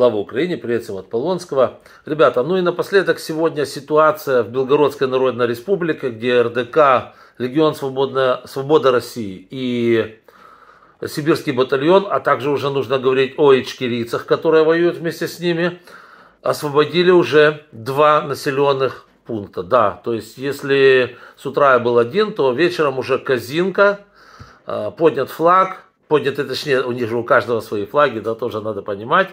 Слава Украине, приветствуем от Полонского. Ребята, ну и напоследок сегодня ситуация в Белгородской Народной Республике, где РДК, Легион Свободна, Свобода России и Сибирский батальон, а также уже нужно говорить о ичкерийцах, которые воюют вместе с ними, освободили уже два населенных пункта. Да, то есть если с утра я был один, то вечером уже Казинка, а, поднят флаг, подняты, точнее, у них же у каждого свои флаги, да, тоже надо понимать.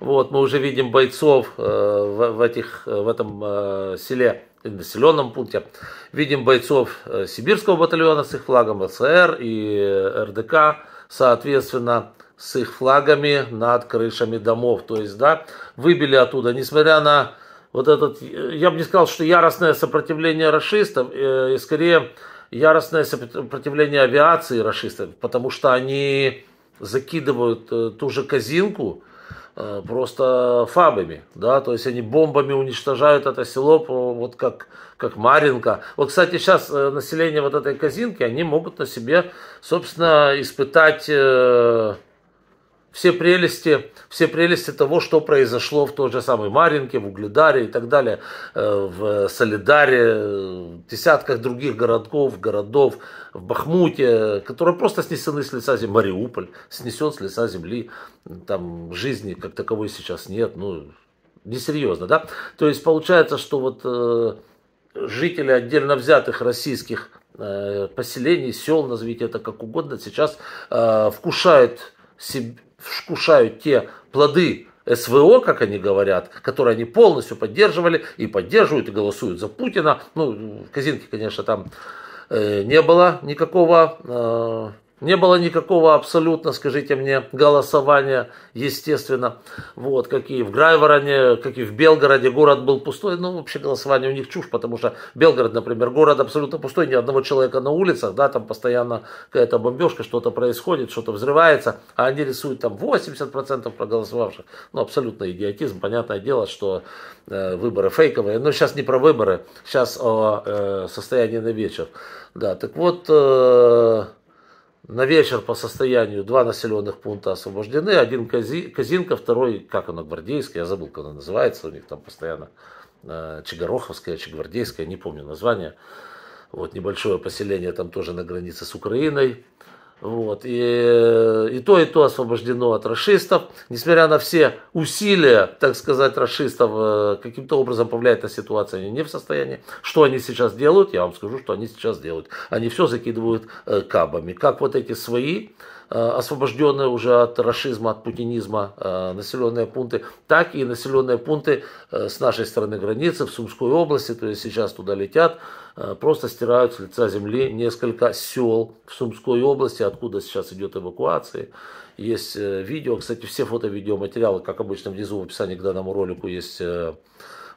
Вот, мы уже видим бойцов э, в, в, этих, э, в этом э, селе, населенном пункте. Видим бойцов э, сибирского батальона с их флагом СССР и РДК, соответственно, с их флагами над крышами домов. То есть, да, выбили оттуда, несмотря на вот этот, я бы не сказал, что яростное сопротивление расистов, э, скорее яростное сопротивление авиации расистов, потому что они закидывают э, ту же казинку э, просто фабами, да, то есть они бомбами уничтожают это село, вот как, как Маринка. Вот, кстати, сейчас э, население вот этой казинки, они могут на себе, собственно, испытать все прелести, все прелести того, что произошло в той же самой Маринке, в Угледаре и так далее, э, в Солидаре, в десятках других городков, городов, в Бахмуте, которые просто снесены с лица земли, Мариуполь снесен с лица земли, там жизни как таковой сейчас нет, ну, несерьезно, да? То есть получается, что вот э, жители отдельно взятых российских э, поселений, сел, назовите это как угодно, сейчас э, вкушают себе, вкушают те плоды СВО, как они говорят, которые они полностью поддерживали и поддерживают, и голосуют за Путина. Ну, Казинки, конечно, там э, не было никакого э, не было никакого абсолютно, скажите мне, голосования, естественно. Вот, как и в Грайвороне, как и в Белгороде город был пустой. Ну, вообще голосование у них чушь, потому что Белгород, например, город абсолютно пустой, ни одного человека на улицах, да, там постоянно какая-то бомбежка, что-то происходит, что-то взрывается, а они рисуют там 80% проголосовавших. Ну, абсолютно идиотизм, понятное дело, что э, выборы фейковые. Но сейчас не про выборы, сейчас о э, состоянии на вечер. Да, так вот... Э, на вечер по состоянию два населенных пункта освобождены. Один Кази, Казинка, второй, как оно, Гвардейская, я забыл, как она называется, у них там постоянно э, Чигороховская, Чигвардейская, не помню название. Вот небольшое поселение там тоже на границе с Украиной. Вот. И, э, и то, и то освобождено от расистов. Несмотря на все усилия, так сказать, расистов, э, каким-то образом повлияет на ситуацию, они не в состоянии. Что они сейчас делают? Я вам скажу, что они сейчас делают. Они все закидывают э, кабами. Как вот эти свои, Э, освобожденные уже от расизма, от путинизма э, населенные пункты, так и населенные пункты э, с нашей стороны границы, в Сумской области, то есть сейчас туда летят, просто стирают с лица земли несколько сел в Сумской области, откуда сейчас идет эвакуация. Есть видео, кстати, все фото-видеоматериалы, как обычно, внизу в описании к данному ролику есть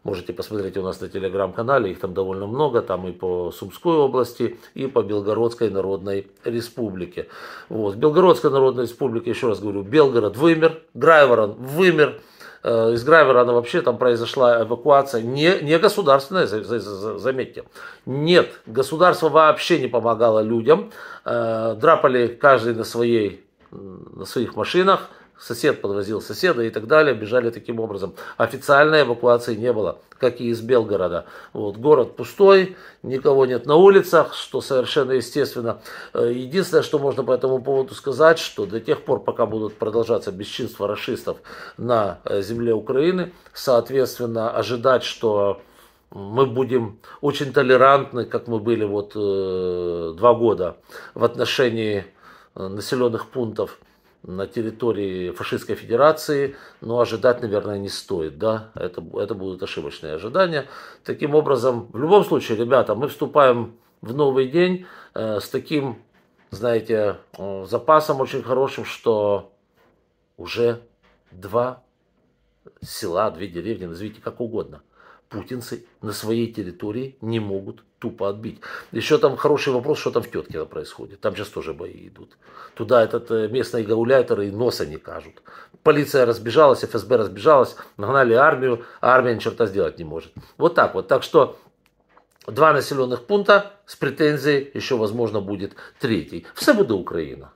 Можете посмотреть у нас на телеграм-канале, их там довольно много, там и по Сумской области, и по Белгородской Народной Республике. Вот. Белгородская Народная Республика, еще раз говорю, Белгород вымер, Грайворон вымер, э, из Грайворона вообще там произошла эвакуация, не, не государственная, заметьте. Нет, государство вообще не помогало людям, э, драпали каждый на, своей, на своих машинах, сосед подвозил соседа и так далее, бежали таким образом. Официальной эвакуации не было, как и из Белгорода. Вот, город пустой, никого нет на улицах, что совершенно естественно. Э, единственное, что можно по этому поводу сказать, что до тех пор, пока будут продолжаться бесчинства расистов на э, земле Украины, соответственно, ожидать, что мы будем очень толерантны, как мы были вот э, два года в отношении э, населенных пунктов на территории фашистской федерации, но ожидать, наверное, не стоит, да, это, это будут ошибочные ожидания. Таким образом, в любом случае, ребята, мы вступаем в новый день э, с таким, знаете, э, запасом очень хорошим, что уже два села, две деревни, назовите как угодно, путинцы на своей территории не могут тупо отбить. Еще там хороший вопрос, что там в Теткино происходит. Там сейчас тоже бои идут. Туда этот э, местные гауляйтеры и носа не кажут. Полиция разбежалась, ФСБ разбежалась, нагнали армию, а армия ни черта сделать не может. Вот так вот. Так что два населенных пункта с претензией еще, возможно, будет третий. Все будет Украина.